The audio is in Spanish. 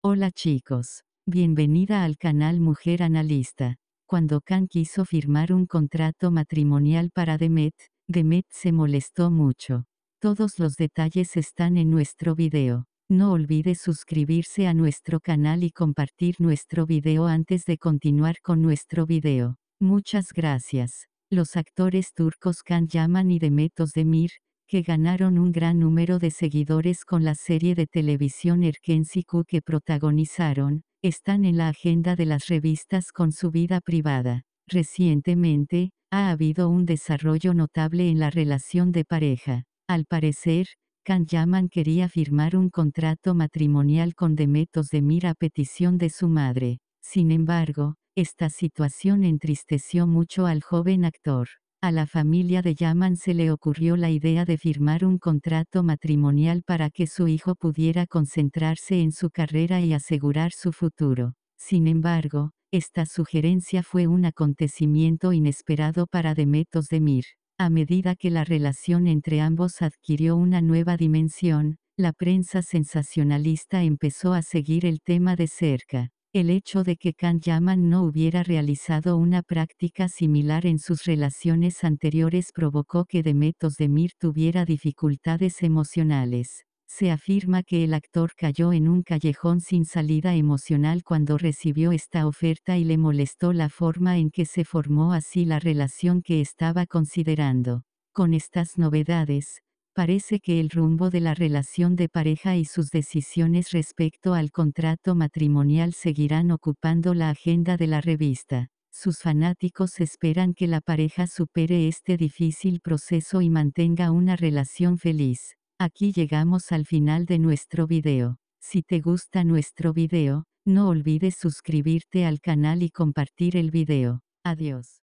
Hola chicos. Bienvenida al canal Mujer Analista. Cuando Khan quiso firmar un contrato matrimonial para Demet, Demet se molestó mucho. Todos los detalles están en nuestro video. No olvide suscribirse a nuestro canal y compartir nuestro video antes de continuar con nuestro video. Muchas gracias. Los actores turcos Khan Yaman y Demet Özdemir, que ganaron un gran número de seguidores con la serie de televisión Erkensiku que protagonizaron, están en la agenda de las revistas con su vida privada. Recientemente, ha habido un desarrollo notable en la relación de pareja. Al parecer, Kan Yaman quería firmar un contrato matrimonial con Demetos de Mira a petición de su madre. Sin embargo, esta situación entristeció mucho al joven actor. A la familia de Yaman se le ocurrió la idea de firmar un contrato matrimonial para que su hijo pudiera concentrarse en su carrera y asegurar su futuro. Sin embargo, esta sugerencia fue un acontecimiento inesperado para Demetos Demir. A medida que la relación entre ambos adquirió una nueva dimensión, la prensa sensacionalista empezó a seguir el tema de cerca. El hecho de que Khan Yaman no hubiera realizado una práctica similar en sus relaciones anteriores provocó que Demetos Mir tuviera dificultades emocionales. Se afirma que el actor cayó en un callejón sin salida emocional cuando recibió esta oferta y le molestó la forma en que se formó así la relación que estaba considerando. Con estas novedades, parece que el rumbo de la relación de pareja y sus decisiones respecto al contrato matrimonial seguirán ocupando la agenda de la revista. Sus fanáticos esperan que la pareja supere este difícil proceso y mantenga una relación feliz. Aquí llegamos al final de nuestro video. Si te gusta nuestro video, no olvides suscribirte al canal y compartir el video. Adiós.